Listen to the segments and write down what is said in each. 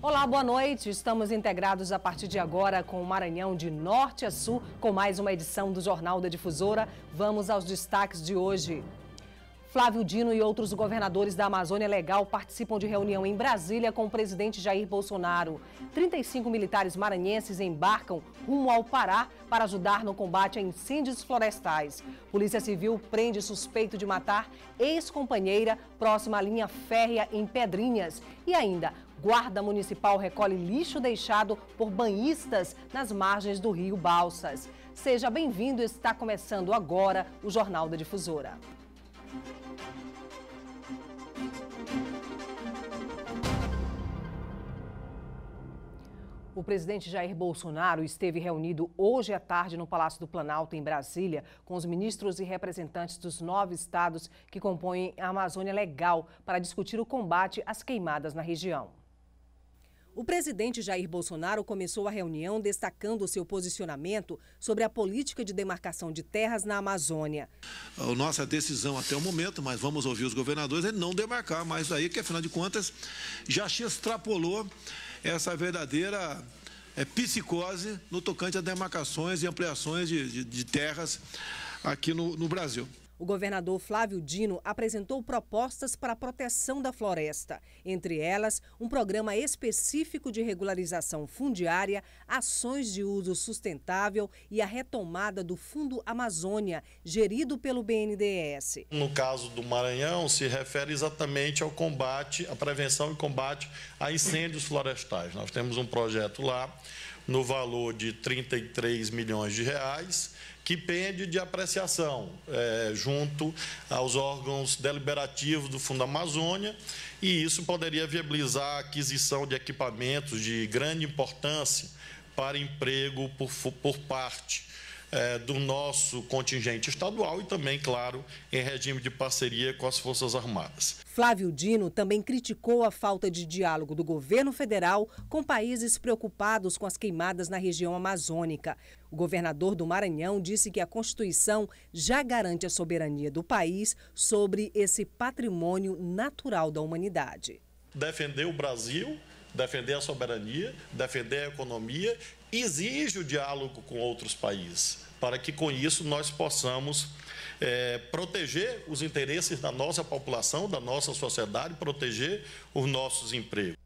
Olá, boa noite. Estamos integrados a partir de agora com o Maranhão de norte a sul, com mais uma edição do Jornal da Difusora. Vamos aos destaques de hoje. Flávio Dino e outros governadores da Amazônia Legal participam de reunião em Brasília com o presidente Jair Bolsonaro. 35 militares maranhenses embarcam rumo ao Pará para ajudar no combate a incêndios florestais. Polícia Civil prende suspeito de matar ex-companheira próxima à linha férrea em Pedrinhas. E ainda, Guarda Municipal recolhe lixo deixado por banhistas nas margens do rio Balsas. Seja bem-vindo, está começando agora o Jornal da Difusora. O presidente Jair Bolsonaro esteve reunido hoje à tarde no Palácio do Planalto, em Brasília, com os ministros e representantes dos nove estados que compõem a Amazônia Legal para discutir o combate às queimadas na região. O presidente Jair Bolsonaro começou a reunião destacando seu posicionamento sobre a política de demarcação de terras na Amazônia. A nossa decisão até o momento, mas vamos ouvir os governadores, é não demarcar mais aí, que afinal de contas já se extrapolou essa verdadeira é, psicose no tocante a demarcações e ampliações de, de, de terras aqui no, no Brasil. O governador Flávio Dino apresentou propostas para a proteção da floresta, entre elas um programa específico de regularização fundiária, ações de uso sustentável e a retomada do Fundo Amazônia, gerido pelo BNDES. No caso do Maranhão, se refere exatamente ao combate, à prevenção e combate a incêndios florestais. Nós temos um projeto lá no valor de 33 milhões de reais que pende de apreciação é, junto aos órgãos deliberativos do Fundo Amazônia, e isso poderia viabilizar a aquisição de equipamentos de grande importância para emprego por, por parte é, do nosso contingente estadual e também, claro, em regime de parceria com as Forças Armadas. Flávio Dino também criticou a falta de diálogo do governo federal com países preocupados com as queimadas na região amazônica. O governador do Maranhão disse que a Constituição já garante a soberania do país sobre esse patrimônio natural da humanidade. Defender o Brasil defender a soberania, defender a economia exige o diálogo com outros países, para que com isso nós possamos é, proteger os interesses da nossa população, da nossa sociedade, proteger os nossos empregos.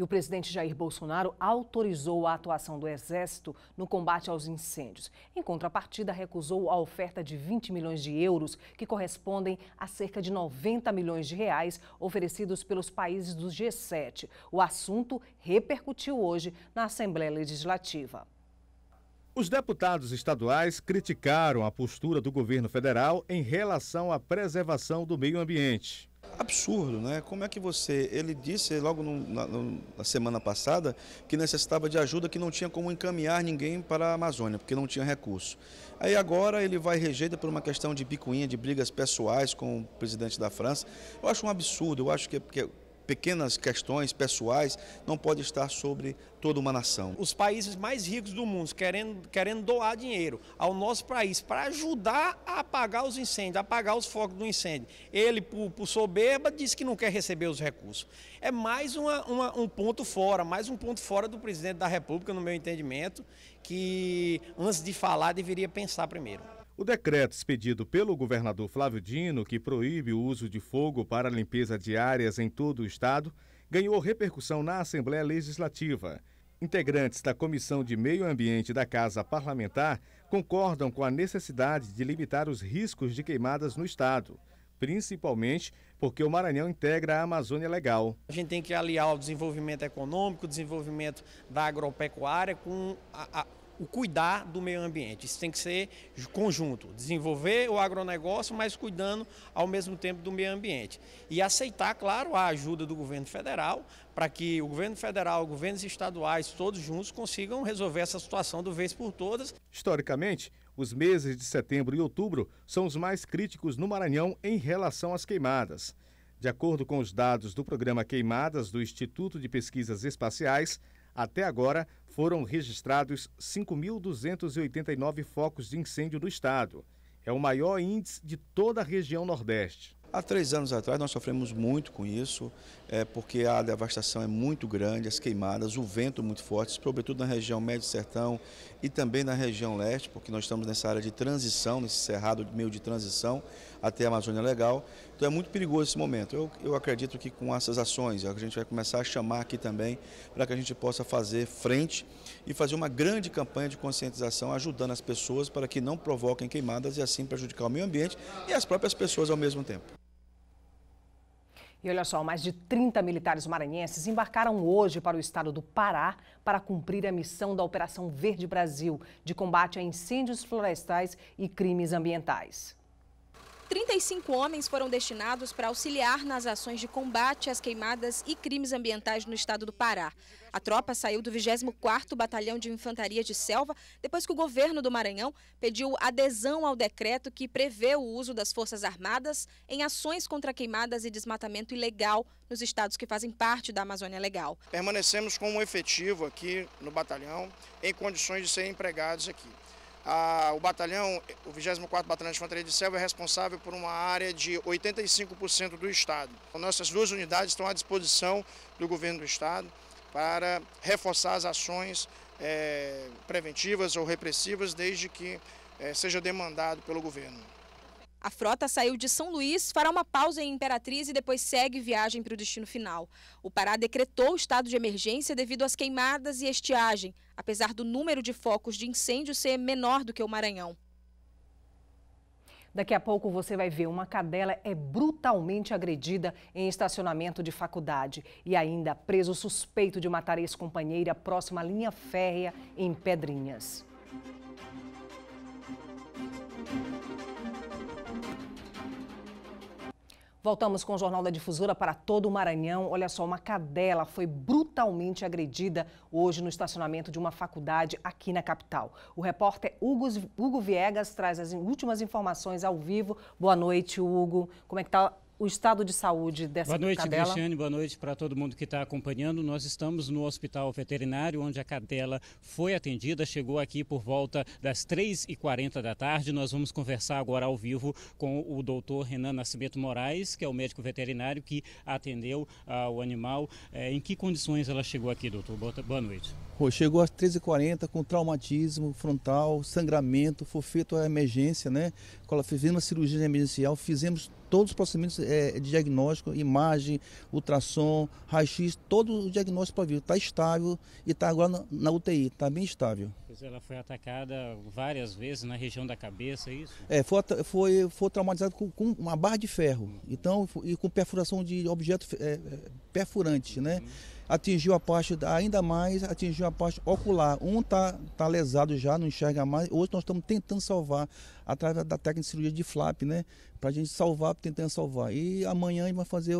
E o presidente Jair Bolsonaro autorizou a atuação do Exército no combate aos incêndios. Em contrapartida, recusou a oferta de 20 milhões de euros, que correspondem a cerca de 90 milhões de reais oferecidos pelos países do G7. O assunto repercutiu hoje na Assembleia Legislativa. Os deputados estaduais criticaram a postura do governo federal em relação à preservação do meio ambiente absurdo, né? Como é que você. Ele disse logo no, na, na, semana passada que necessitava de ajuda, que não tinha como encaminhar ninguém para a Amazônia, porque não tinha recurso. Aí agora ele vai rejeita por uma questão de picuinha, de brigas pessoais com o presidente da França. Eu acho um absurdo, eu acho que, é que pequenas questões pessoais não pode estar sobre toda uma nação. Os países mais ricos do mundo querendo, querendo doar dinheiro ao nosso país para ajudar a apagar os incêndios, apagar os focos do incêndio. Ele, por, por soberba, disse que não quer receber os recursos. É mais uma, uma, um ponto fora, mais um ponto fora do presidente da República, no meu entendimento, que antes de falar deveria pensar primeiro. O decreto expedido pelo governador Flávio Dino, que proíbe o uso de fogo para limpeza de áreas em todo o estado, ganhou repercussão na Assembleia Legislativa. Integrantes da Comissão de Meio Ambiente da Casa Parlamentar concordam com a necessidade de limitar os riscos de queimadas no estado principalmente porque o Maranhão integra a Amazônia Legal. A gente tem que aliar o desenvolvimento econômico, o desenvolvimento da agropecuária com a, a, o cuidar do meio ambiente. Isso tem que ser conjunto, desenvolver o agronegócio, mas cuidando ao mesmo tempo do meio ambiente. E aceitar, claro, a ajuda do governo federal para que o governo federal, governos estaduais, todos juntos consigam resolver essa situação do vez por todas. Historicamente, os meses de setembro e outubro são os mais críticos no Maranhão em relação às queimadas. De acordo com os dados do programa Queimadas do Instituto de Pesquisas Espaciais, até agora, foram registrados 5.289 focos de incêndio no estado. É o maior índice de toda a região Nordeste. Há três anos atrás nós sofremos muito com isso, é, porque a devastação é muito grande, as queimadas, o vento muito forte, sobretudo na região médio sertão e também na região leste, porque nós estamos nessa área de transição, nesse cerrado meio de transição até a Amazônia Legal. Então é muito perigoso esse momento. Eu, eu acredito que com essas ações, a gente vai começar a chamar aqui também para que a gente possa fazer frente e fazer uma grande campanha de conscientização, ajudando as pessoas para que não provoquem queimadas e assim prejudicar o meio ambiente e as próprias pessoas ao mesmo tempo. E olha só, mais de 30 militares maranhenses embarcaram hoje para o estado do Pará para cumprir a missão da Operação Verde Brasil de combate a incêndios florestais e crimes ambientais. 35 homens foram destinados para auxiliar nas ações de combate às queimadas e crimes ambientais no estado do Pará. A tropa saiu do 24º Batalhão de Infantaria de Selva depois que o governo do Maranhão pediu adesão ao decreto que prevê o uso das Forças Armadas em ações contra queimadas e desmatamento ilegal nos estados que fazem parte da Amazônia Legal. Permanecemos com um efetivo aqui no batalhão em condições de serem empregados aqui. A, o batalhão, o 24 Batalhão de Infantaria de Selva, é responsável por uma área de 85% do Estado. Então, nossas duas unidades estão à disposição do governo do Estado para reforçar as ações é, preventivas ou repressivas, desde que é, seja demandado pelo governo. A frota saiu de São Luís, fará uma pausa em Imperatriz e depois segue viagem para o destino final. O Pará decretou o estado de emergência devido às queimadas e estiagem, apesar do número de focos de incêndio ser menor do que o Maranhão. Daqui a pouco você vai ver uma cadela é brutalmente agredida em estacionamento de faculdade e ainda preso suspeito de matar ex-companheira próxima à linha férrea em Pedrinhas. Voltamos com o Jornal da Difusora para todo o Maranhão. Olha só, uma cadela foi brutalmente agredida hoje no estacionamento de uma faculdade aqui na capital. O repórter Hugo, Hugo Viegas traz as últimas informações ao vivo. Boa noite, Hugo. Como é que está o estado de saúde dessa cadela. Boa noite, cadela. Cristiane. Boa noite para todo mundo que está acompanhando. Nós estamos no hospital veterinário, onde a cadela foi atendida. Chegou aqui por volta das 3h40 da tarde. Nós vamos conversar agora ao vivo com o doutor Renan Nascimento Moraes, que é o médico veterinário que atendeu ah, o animal. Eh, em que condições ela chegou aqui, doutor? Boa noite chegou às 13h40 com traumatismo frontal, sangramento, foi feita a emergência, né? Fizemos a cirurgia emergencial, fizemos todos os procedimentos é, de diagnóstico, imagem, ultrassom, raio-x, todo o diagnóstico para vir. Está estável e está agora na, na UTI, está bem estável. Pois ela foi atacada várias vezes na região da cabeça, é isso? É, foi, foi, foi traumatizada com, com, uma barra de ferro, então, e com perfuração de objeto é, é perfurante, né? Uhum atingiu a parte, ainda mais atingiu a parte ocular. Um está tá lesado já, não enxerga mais. Hoje nós estamos tentando salvar, através da técnica de cirurgia de flap, né? Para a gente salvar, tentando salvar. E amanhã a gente vai fazer,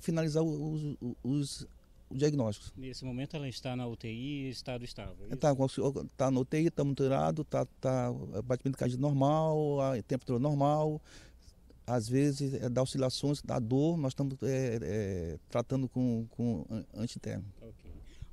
finalizar os, os diagnósticos. Nesse momento ela está na UTI estado estável? Está é tá na UTI, está monitorado, está tá, batimento cardíaco normal, a temperatura normal, às vezes, é, dá oscilações, dá dor, nós estamos é, é tratando com, com termo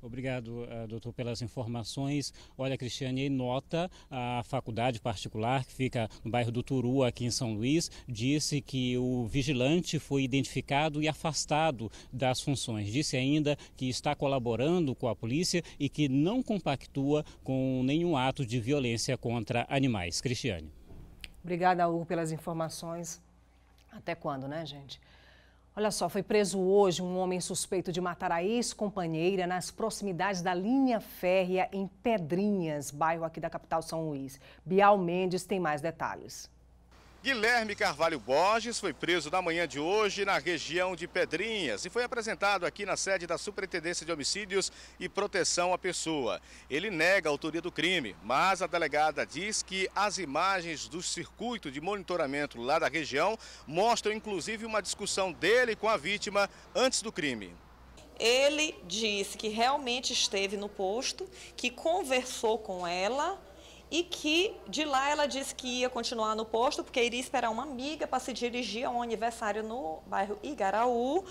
Obrigado, ah, doutor, pelas informações. Olha, Cristiane, nota, a faculdade particular que fica no bairro do Turu, aqui em São Luís, disse que o vigilante foi identificado e afastado das funções. Disse ainda que está colaborando com a polícia e que não compactua com nenhum ato de violência contra animais. Cristiane. Obrigada, Hugo, pelas informações. Até quando, né, gente? Olha só, foi preso hoje um homem suspeito de matar a ex-companheira nas proximidades da linha férrea em Pedrinhas, bairro aqui da capital São Luís. Bial Mendes tem mais detalhes. Guilherme Carvalho Borges foi preso na manhã de hoje na região de Pedrinhas e foi apresentado aqui na sede da Superintendência de Homicídios e Proteção à Pessoa. Ele nega a autoria do crime, mas a delegada diz que as imagens do circuito de monitoramento lá da região mostram inclusive uma discussão dele com a vítima antes do crime. Ele disse que realmente esteve no posto, que conversou com ela e que de lá ela disse que ia continuar no posto, porque iria esperar uma amiga para se dirigir a um aniversário no bairro Igaraú,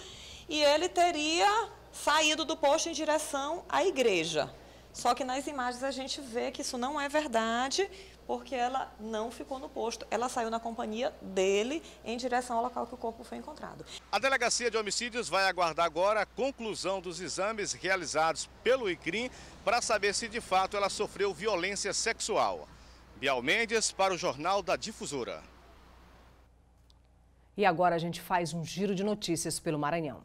e ele teria saído do posto em direção à igreja. Só que nas imagens a gente vê que isso não é verdade, porque ela não ficou no posto. Ela saiu na companhia dele em direção ao local que o corpo foi encontrado. A Delegacia de Homicídios vai aguardar agora a conclusão dos exames realizados pelo ICRIM para saber se de fato ela sofreu violência sexual. Bial Mendes para o Jornal da Difusora. E agora a gente faz um giro de notícias pelo Maranhão.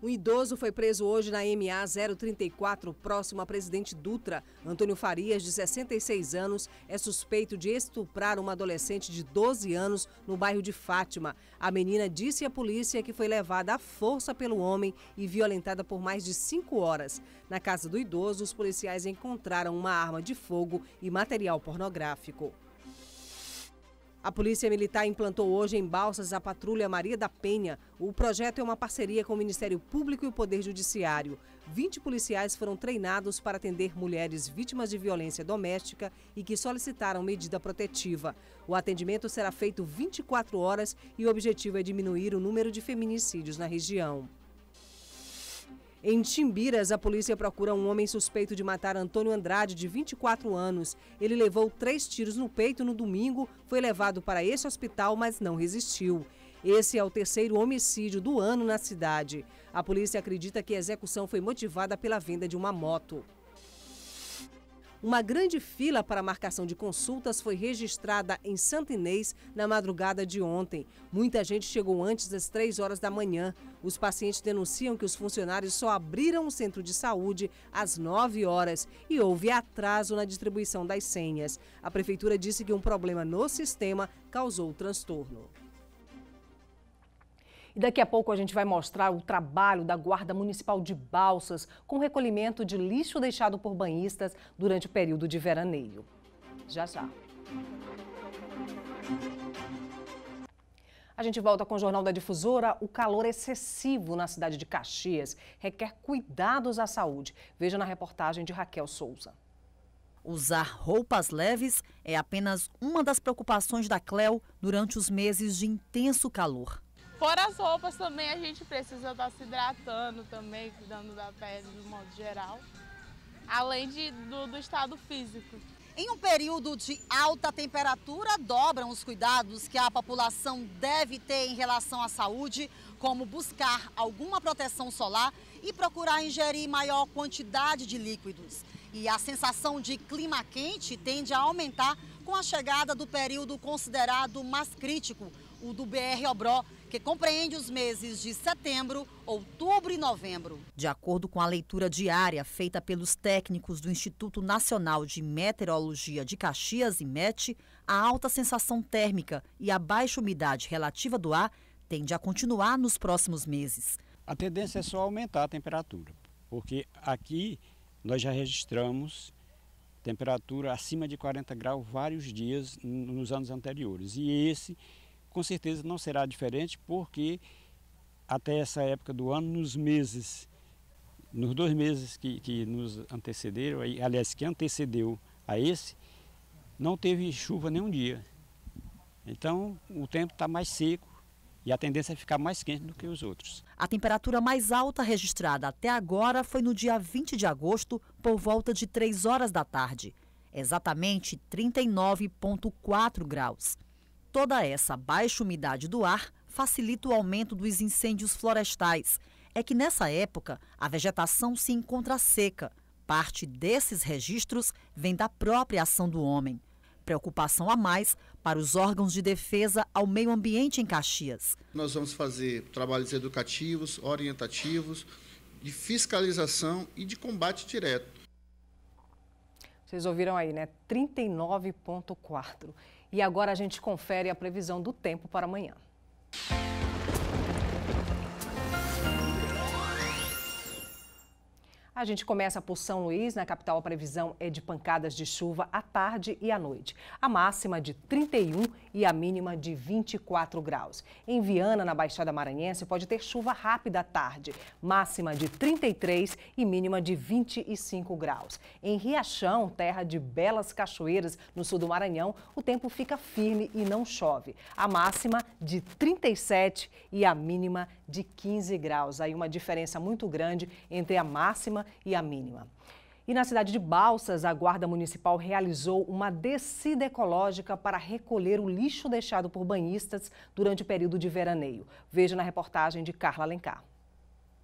Um idoso foi preso hoje na MA 034, próximo a presidente Dutra. Antônio Farias, de 66 anos, é suspeito de estuprar uma adolescente de 12 anos no bairro de Fátima. A menina disse à polícia que foi levada à força pelo homem e violentada por mais de cinco horas. Na casa do idoso, os policiais encontraram uma arma de fogo e material pornográfico. A Polícia Militar implantou hoje em Balsas a Patrulha Maria da Penha. O projeto é uma parceria com o Ministério Público e o Poder Judiciário. 20 policiais foram treinados para atender mulheres vítimas de violência doméstica e que solicitaram medida protetiva. O atendimento será feito 24 horas e o objetivo é diminuir o número de feminicídios na região. Em Timbiras, a polícia procura um homem suspeito de matar Antônio Andrade, de 24 anos. Ele levou três tiros no peito no domingo, foi levado para esse hospital, mas não resistiu. Esse é o terceiro homicídio do ano na cidade. A polícia acredita que a execução foi motivada pela venda de uma moto. Uma grande fila para marcação de consultas foi registrada em Santa Inês na madrugada de ontem. Muita gente chegou antes das três horas da manhã. Os pacientes denunciam que os funcionários só abriram o centro de saúde às 9 horas e houve atraso na distribuição das senhas. A prefeitura disse que um problema no sistema causou transtorno. E daqui a pouco a gente vai mostrar o trabalho da Guarda Municipal de Balsas com recolhimento de lixo deixado por banhistas durante o período de veraneio. Já já. A gente volta com o Jornal da Difusora. O calor excessivo na cidade de Caxias requer cuidados à saúde. Veja na reportagem de Raquel Souza. Usar roupas leves é apenas uma das preocupações da Cleo durante os meses de intenso calor. Fora as roupas também, a gente precisa estar tá se hidratando também, cuidando da pele de modo geral. Além de, do, do estado físico. Em um período de alta temperatura, dobram os cuidados que a população deve ter em relação à saúde, como buscar alguma proteção solar e procurar ingerir maior quantidade de líquidos. E a sensação de clima quente tende a aumentar com a chegada do período considerado mais crítico, o do BR-Obró, que compreende os meses de setembro, outubro e novembro. De acordo com a leitura diária feita pelos técnicos do Instituto Nacional de Meteorologia de Caxias, MET, a alta sensação térmica e a baixa umidade relativa do ar tende a continuar nos próximos meses. A tendência é só aumentar a temperatura, porque aqui nós já registramos temperatura acima de 40 graus vários dias nos anos anteriores. E esse com certeza não será diferente, porque até essa época do ano, nos meses, nos dois meses que, que nos antecederam, aliás, que antecedeu a esse, não teve chuva nenhum dia. Então o tempo está mais seco e a tendência é ficar mais quente do que os outros. A temperatura mais alta registrada até agora foi no dia 20 de agosto, por volta de 3 horas da tarde, exatamente 39,4 graus. Toda essa baixa umidade do ar facilita o aumento dos incêndios florestais. É que nessa época a vegetação se encontra seca. Parte desses registros vem da própria ação do homem. Preocupação a mais para os órgãos de defesa ao meio ambiente em Caxias. Nós vamos fazer trabalhos educativos, orientativos, de fiscalização e de combate direto. Vocês ouviram aí, né? 39,4. E agora a gente confere a previsão do tempo para amanhã. A gente começa por São Luís, na capital a previsão é de pancadas de chuva à tarde e à noite. A máxima de 31 e a mínima de 24 graus. Em Viana, na Baixada Maranhense, pode ter chuva rápida à tarde, máxima de 33 e mínima de 25 graus. Em Riachão, terra de belas cachoeiras no sul do Maranhão, o tempo fica firme e não chove. A máxima de 37 e a mínima de 15 graus. Aí uma diferença muito grande entre a máxima e a mínima. E na cidade de Balsas, a Guarda Municipal realizou uma descida ecológica para recolher o lixo deixado por banhistas durante o período de veraneio. Veja na reportagem de Carla Alencar.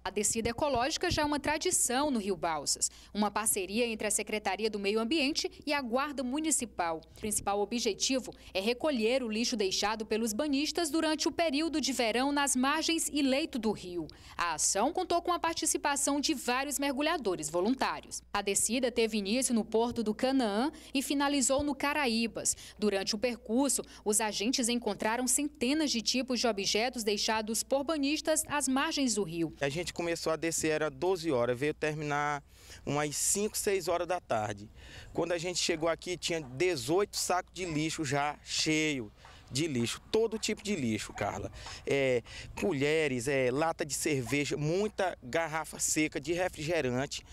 A descida ecológica já é uma tradição no Rio Balsas, uma parceria entre a Secretaria do Meio Ambiente e a Guarda Municipal. O principal objetivo é recolher o lixo deixado pelos banhistas durante o período de verão nas margens e leito do rio. A ação contou com a participação de vários mergulhadores voluntários. A descida teve início no porto do Canaã e finalizou no Caraíbas. Durante o percurso, os agentes encontraram centenas de tipos de objetos deixados por banhistas às margens do rio. A gente começou a descer era 12 horas, veio terminar umas 5, 6 horas da tarde. Quando a gente chegou aqui, tinha 18 sacos de lixo já cheio de lixo, todo tipo de lixo, Carla. É, colheres, é, lata de cerveja, muita garrafa seca de refrigerante.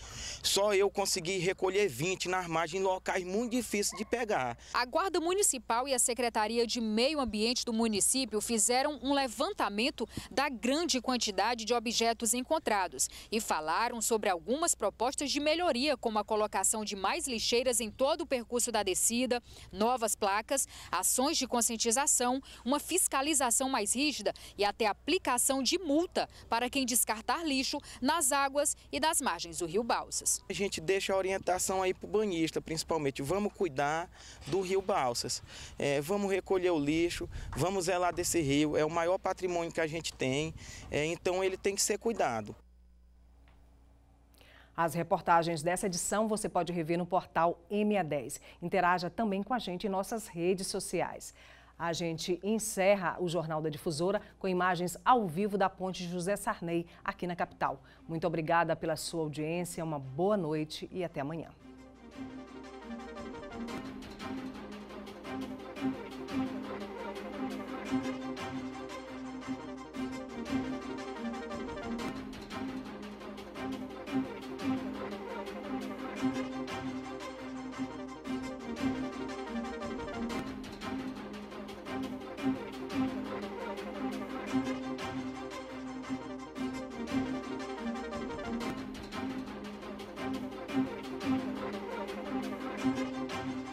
Só eu consegui recolher 20 armagem em locais muito difíceis de pegar. A Guarda Municipal e a Secretaria de Meio Ambiente do município fizeram um levantamento da grande quantidade de objetos encontrados e falaram sobre algumas propostas de melhoria, como a colocação de mais lixeiras em todo o percurso da descida, novas placas, ações de conscientização fiscalização, uma fiscalização mais rígida e até aplicação de multa para quem descartar lixo nas águas e nas margens do Rio Balsas. A gente deixa a orientação aí para o banhista, principalmente. Vamos cuidar do Rio Balsas. É, vamos recolher o lixo, vamos zelar desse rio. É o maior patrimônio que a gente tem, é, então ele tem que ser cuidado. As reportagens dessa edição você pode rever no portal MA10. Interaja também com a gente em nossas redes sociais. A gente encerra o Jornal da Difusora com imagens ao vivo da Ponte José Sarney, aqui na capital. Muito obrigada pela sua audiência, uma boa noite e até amanhã.